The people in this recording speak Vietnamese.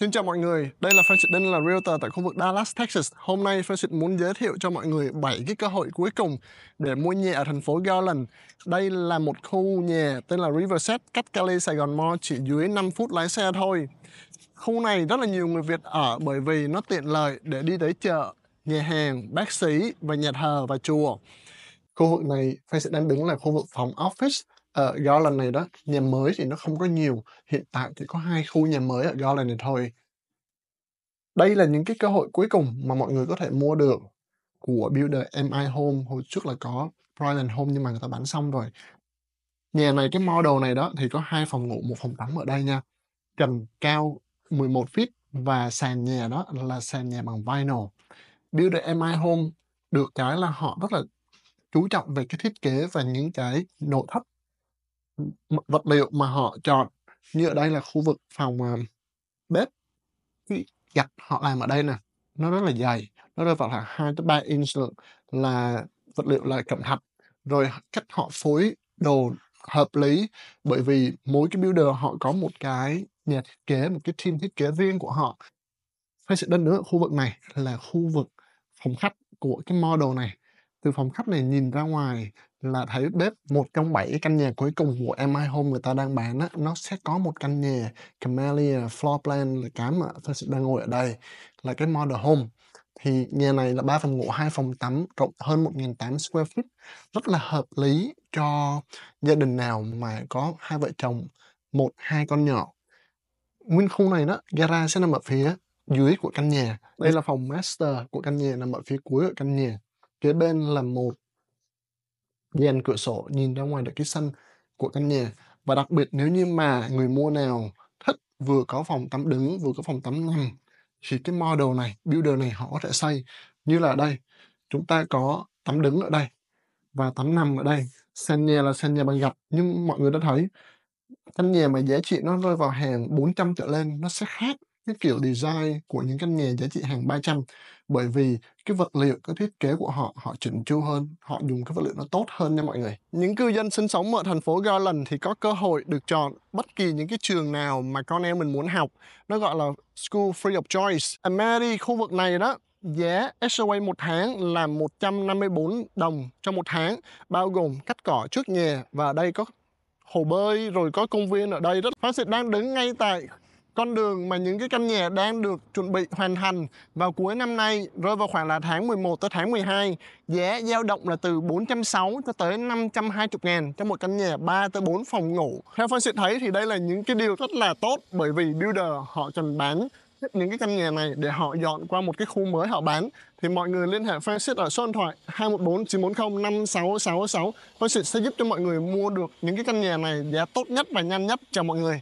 Xin chào mọi người, đây là Francis Đinh là Realtor tại khu vực Dallas, Texas. Hôm nay Francis muốn giới thiệu cho mọi người 7 cái cơ hội cuối cùng để mua nhà ở thành phố Garland. Đây là một khu nhà tên là Riverside, cách Cali Sài Gòn Mall chỉ dưới 5 phút lái xe thôi. Khu này rất là nhiều người Việt ở bởi vì nó tiện lợi để đi tới chợ, nhà hàng, bác sĩ và nhà thờ và chùa. Khu vực này Francis đang đứng là khu vực phòng office ở ờ, Garland này đó nhà mới thì nó không có nhiều hiện tại chỉ có hai khu nhà mới ở Garland này thôi đây là những cái cơ hội cuối cùng mà mọi người có thể mua được của builder MI Home hồi trước là có Bryland Home nhưng mà người ta bán xong rồi nhà này cái model này đó thì có hai phòng ngủ một phòng tắm ở đây nha trần cao 11 feet và sàn nhà đó là sàn nhà bằng vinyl builder MI Home được cái là họ rất là chú trọng về cái thiết kế và những cái nội thất vật liệu mà họ chọn như ở đây là khu vực phòng uh, bếp cái gạch họ làm ở đây nè nó rất là dày nó rơi vào khoảng hai tới ba inch lượng là vật liệu là cẩm thạch rồi cách họ phối đồ hợp lý bởi vì mỗi cái builder họ có một cái nhà thiết kế một cái team thiết kế riêng của họ hay sự đơn nữa khu vực này là khu vực phòng khách của cái model này từ phòng khách này nhìn ra ngoài là thấy bếp một trong bảy căn nhà cuối cùng của MI Home người ta đang bán á, nó sẽ có một căn nhà Camellia Floor Plan là cái mà tôi sẽ đang ngồi ở đây là cái model home thì nhà này là 3 phòng ngủ, 2 phòng tắm, rộng hơn 1.800 square feet. Rất là hợp lý cho gia đình nào mà có hai vợ chồng, một hai con nhỏ. Nguyên khu này đó, gara sẽ nằm ở phía dưới của căn nhà. Đây là phòng master của căn nhà nằm ở phía cuối của căn nhà. Kế bên là một rèn cửa sổ nhìn ra ngoài được cái sân của căn nhà và đặc biệt nếu như mà người mua nào thích vừa có phòng tắm đứng vừa có phòng tắm nằm thì cái model này builder này họ có thể xây như là đây chúng ta có tắm đứng ở đây và tắm nằm ở đây sàn nhà là sàn nhà bằng gạch nhưng mọi người đã thấy căn nhà mà giá trị nó rơi vào hàng 400 trở lên nó sẽ khác cái kiểu design của những căn nhà giá trị hàng 300 bởi vì cái vật liệu cái thiết kế của họ họ chỉnh chu hơn họ dùng cái vật liệu nó tốt hơn nha mọi người những cư dân sinh sống ở thành phố Garland thì có cơ hội được chọn bất kỳ những cái trường nào mà con em mình muốn học nó gọi là school free of choice Ameri khu vực này đó giá SOA một tháng là 154 đồng cho một tháng bao gồm cắt cỏ trước nhà và đây có hồ bơi rồi có công viên ở đây rất Phan sẽ đang đứng ngay tại con đường mà những cái căn nhà đang được chuẩn bị hoàn thành vào cuối năm nay rơi vào khoảng là tháng 11 tới tháng 12 giá dao động là từ 460 cho tới 520 ngàn cho một căn nhà 3 tới 4 phòng ngủ theo phân sự thấy thì đây là những cái điều rất là tốt bởi vì builder họ cần bán những cái căn nhà này để họ dọn qua một cái khu mới họ bán thì mọi người liên hệ Francis ở số điện thoại 214 940 5666 Francis sẽ giúp cho mọi người mua được những cái căn nhà này giá tốt nhất và nhanh nhất chào mọi người